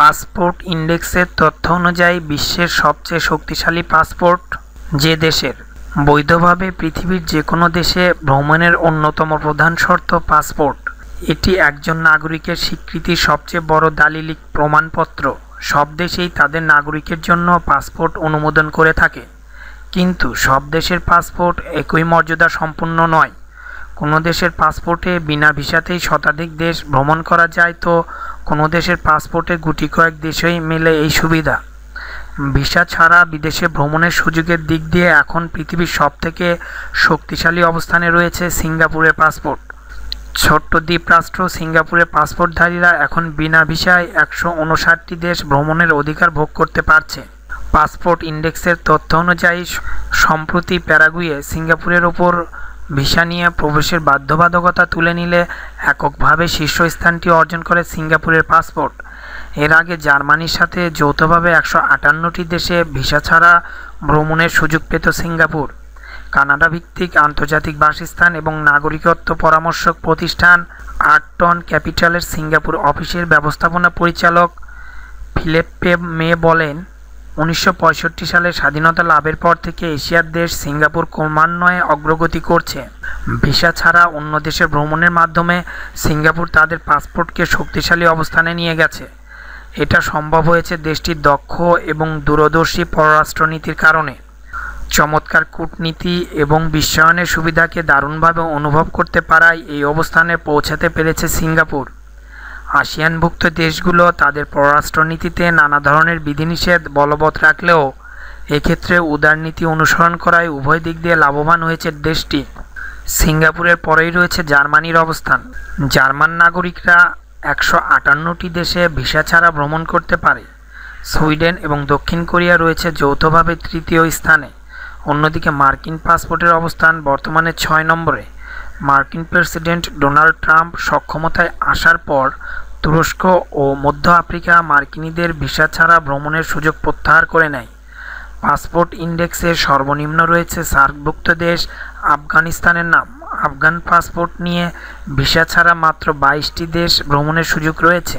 passport ইন্ডেক্সের তথ্য অনুযায়ী বিশ্বের সবচেয়ে শক্তিশালী পাসপোর্ট যে দেশের বৈধভাবে পৃথিবীর যে কোনো দেশে ভ্রমণের অন্যতম প্রধান শর্ত পাসপোর্ট এটি একজন নাগরিকের স্বীকৃতির সবচেয়ে বড় দালিলিক প্রমাণপত্র সব দেশেই তাদের নাগরিকের জন্য পাসপোর্ট অনুমোদন করে থাকে কিন্তু সব দেশের পাসপোর্ট একই মর্যাদা সম্পূর্ণ নয় কোনো দেশের পাসপোর্টে বিনা ভিসাতেই শতাধিক দেশ ভ্রমণ করা যায় তো কোনো দেশের পাসপোর্টে গুটি কয়েক দেশেই মেলে এই সুবিধা ভিসা ছাড়া বিদেশে ভ্রমণের সুযোগের দিক দিয়ে এখন পৃথিবীর সবথেকে শক্তিশালী অবস্থানে রয়েছে সিঙ্গাপুরের পাসপোর্ট ছোট্ট দ্বীপরাষ্ট্র সিঙ্গাপুরের পাসপোর্টধারীরা এখন বিনা ভিসায় একশো উনষাটটি দেশ ভ্রমণের অধিকার ভোগ করতে পারছে পাসপোর্ট ইন্ডেক্সের তথ্য অনুযায়ী সম্প্রতি প্যারাগুয়ে সিঙ্গাপুরের ওপর ভিসা নিয়ে প্রবেশের বাধ্যবাধকতা তুলে নিলে এককভাবে শীর্ষস্থানটি অর্জন করে সিঙ্গাপুরের পাসপোর্ট এর আগে জার্মানির সাথে যৌথভাবে একশো আটান্নটি দেশে ভিসা ছাড়া ভ্রমণের সুযোগ পেত সিঙ্গাপুর কানাডা ভিত্তিক আন্তর্জাতিক বাসস্থান এবং নাগরিকত্ব পরামর্শক প্রতিষ্ঠান আর্টন ক্যাপিটালের সিঙ্গাপুর অফিসের ব্যবস্থাপনা পরিচালক ফিলেপ্পে মে বলেন উনিশশো সালে স্বাধীনতা লাভের পর থেকে এশিয়ার দেশ সিঙ্গাপুর ক্রমান্বয়ে অগ্রগতি করছে ভিসা ছাড়া অন্য দেশে ভ্রমণের মাধ্যমে সিঙ্গাপুর তাদের পাসপোর্টকে শক্তিশালী অবস্থানে নিয়ে গেছে এটা সম্ভব হয়েছে দেশটির দক্ষ এবং দূরদর্শী পররাষ্ট্রনীতির কারণে চমৎকার কূটনীতি এবং বিশ্বায়নের সুবিধাকে দারুণভাবে অনুভব করতে পারায় এই অবস্থানে পৌঁছাতে পেরেছে সিঙ্গাপুর আসিয়ানভুক্ত দেশগুলো তাদের পররাষ্ট্রনীতিতে নানা ধরনের বিধিনিষেধ বলবৎ রাখলেও এক্ষেত্রে উদারনীতি অনুসরণ করায় উভয় দিক দিয়ে লাভবান হয়েছে দেশটি সিঙ্গাপুরের পরেই রয়েছে জার্মানির অবস্থান জার্মান নাগরিকরা একশো আটান্নটি দেশে ভিসা ছাড়া ভ্রমণ করতে পারে সুইডেন এবং দক্ষিণ কোরিয়া রয়েছে যৌথভাবে তৃতীয় স্থানে অন্যদিকে মার্কিন পাসপোর্টের অবস্থান বর্তমানে ছয় নম্বরে মার্কিন প্রেসিডেন্ট ডোনাল্ড ট্রাম্প সক্ষমতায় আসার পর তুরস্ক ও মধ্য আফ্রিকা মার্কিনীদের ভিসা ছাড়া ভ্রমণের সুযোগ প্রত্যাহার করে নেয় পাসপোর্ট ইন্ডেক্সে সর্বনিম্ন রয়েছে সার্কভুক্ত দেশ আফগানিস্তানের নাম আফগান পাসপোর্ট নিয়ে ভিসা ছাড়া মাত্র বাইশটি দেশ ভ্রমণের সুযোগ রয়েছে